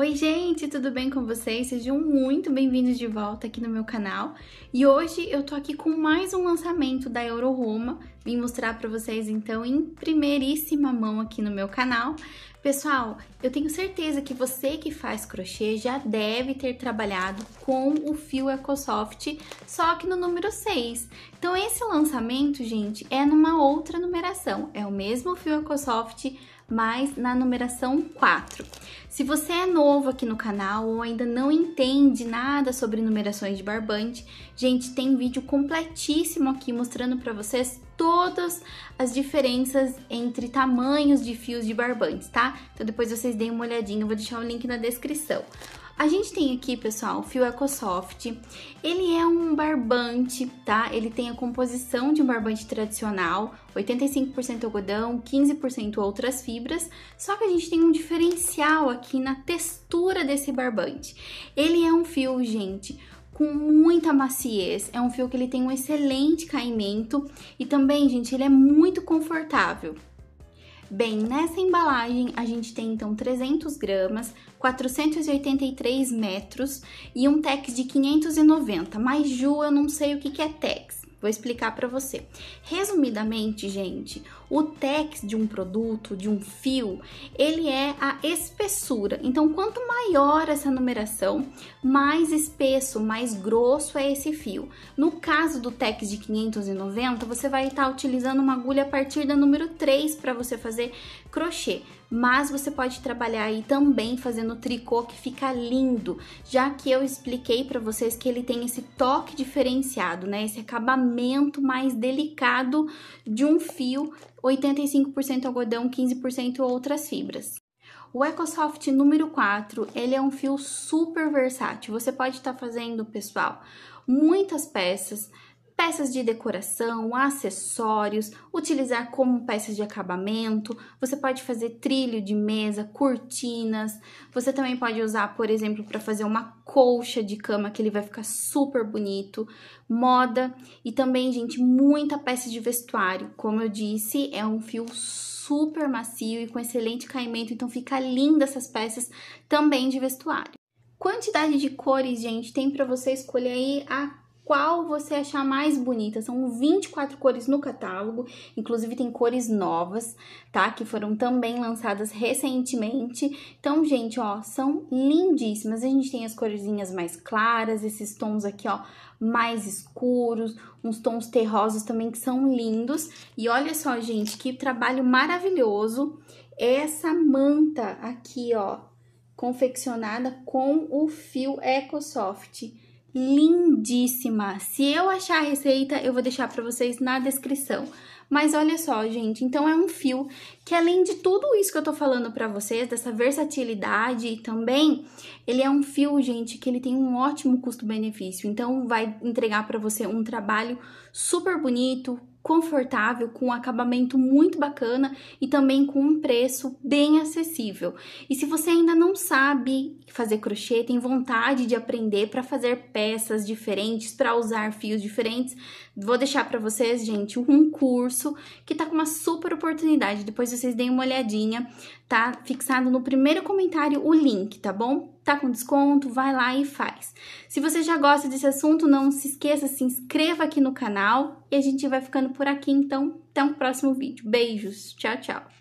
Oi, gente, tudo bem com vocês? Sejam muito bem-vindos de volta aqui no meu canal. E hoje eu tô aqui com mais um lançamento da Euro Roma. Vim mostrar para vocês então em primeiríssima mão aqui no meu canal. Pessoal, eu tenho certeza que você que faz crochê já deve ter trabalhado com o fio EcoSoft, só que no número 6. Então esse lançamento, gente, é numa outra numeração, é o mesmo fio EcoSoft, mas na numeração 4. Se você é novo aqui no canal ou ainda não entende nada sobre numerações de barbante, gente, tem vídeo completíssimo aqui mostrando para vocês todas as diferenças entre tamanhos de fios de barbantes, tá? Tá? Então depois vocês deem uma olhadinha, eu vou deixar o link na descrição. A gente tem aqui, pessoal, o fio EcoSoft. Ele é um barbante, tá? Ele tem a composição de um barbante tradicional, 85% algodão, 15% outras fibras. Só que a gente tem um diferencial aqui na textura desse barbante. Ele é um fio, gente, com muita maciez. É um fio que ele tem um excelente caimento e também, gente, ele é muito confortável. Bem, nessa embalagem a gente tem então 300 gramas, 483 metros e um tex de 590, mas Ju, eu não sei o que, que é tex. Vou explicar para você. Resumidamente, gente, o tex de um produto, de um fio, ele é a espessura. Então, quanto maior essa numeração, mais espesso, mais grosso é esse fio. No caso do tex de 590, você vai estar tá utilizando uma agulha a partir da número 3 para você fazer crochê mas você pode trabalhar aí também fazendo tricô que fica lindo, já que eu expliquei para vocês que ele tem esse toque diferenciado, né? Esse acabamento mais delicado de um fio, 85% algodão, 15% outras fibras. O EcoSoft número 4, ele é um fio super versátil. Você pode estar tá fazendo, pessoal, muitas peças, peças de decoração, acessórios, utilizar como peças de acabamento. Você pode fazer trilho de mesa, cortinas. Você também pode usar, por exemplo, para fazer uma colcha de cama que ele vai ficar super bonito. Moda e também, gente, muita peça de vestuário. Como eu disse, é um fio super macio e com excelente caimento, então fica linda essas peças também de vestuário. Quantidade de cores, gente, tem para você escolher aí a qual você achar mais bonita. São 24 cores no catálogo, inclusive tem cores novas, tá? Que foram também lançadas recentemente. Então, gente, ó, são lindíssimas. A gente tem as coresinhas mais claras, esses tons aqui, ó, mais escuros, uns tons terrosos também que são lindos. E olha só, gente, que trabalho maravilhoso. Essa manta aqui, ó, confeccionada com o fio EcoSoft lindíssima. Se eu achar a receita, eu vou deixar para vocês na descrição. Mas olha só, gente, então é um fio que além de tudo isso que eu tô falando para vocês, dessa versatilidade também, ele é um fio, gente, que ele tem um ótimo custo-benefício. Então vai entregar para você um trabalho super bonito, confortável, com um acabamento muito bacana e também com um preço bem acessível. E se você ainda não sabe fazer crochê, tem vontade de aprender para fazer peças diferentes, para usar fios diferentes, vou deixar para vocês, gente, um curso que tá com uma super oportunidade. Depois vocês deem uma olhadinha, tá fixado no primeiro comentário o link, tá bom? tá com desconto, vai lá e faz. Se você já gosta desse assunto, não se esqueça, se inscreva aqui no canal e a gente vai ficando por aqui, então, até o um próximo vídeo. Beijos, tchau, tchau.